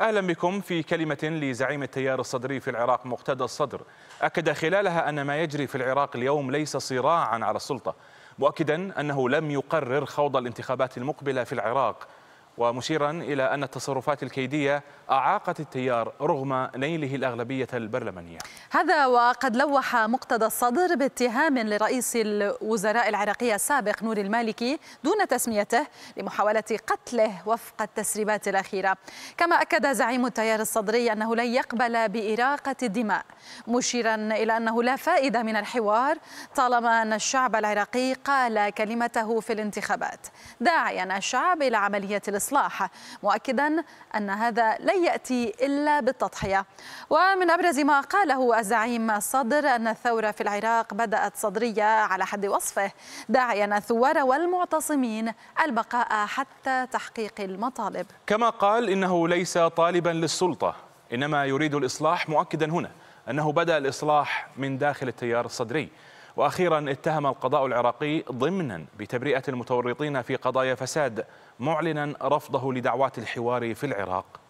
أهلا بكم في كلمة لزعيم التيار الصدري في العراق مقتدى الصدر أكد خلالها أن ما يجري في العراق اليوم ليس صراعا على السلطة مؤكدا أنه لم يقرر خوض الانتخابات المقبلة في العراق ومشيرا إلى أن التصرفات الكيدية أعاقت التيار رغم نيله الأغلبية البرلمانية هذا وقد لوح مقتدى الصدر باتهام لرئيس الوزراء العراقي السابق نور المالكي دون تسميته لمحاولة قتله وفق التسريبات الأخيرة كما أكد زعيم التيار الصدري أنه لن يقبل بإراقة الدماء مشيرا إلى أنه لا فائدة من الحوار طالما أن الشعب العراقي قال كلمته في الانتخابات داعيا الشعب إلى عملية الاستقرار الإصلاح مؤكدا أن هذا لن يأتي إلا بالتضحية ومن أبرز ما قاله الزعيم الصدر أن الثورة في العراق بدأت صدرية على حد وصفه داعيا الثوار والمعتصمين البقاء حتى تحقيق المطالب كما قال إنه ليس طالبا للسلطة إنما يريد الإصلاح مؤكدا هنا أنه بدأ الإصلاح من داخل التيار الصدري وأخيرا اتهم القضاء العراقي ضمنا بتبرئة المتورطين في قضايا فساد معلنا رفضه لدعوات الحوار في العراق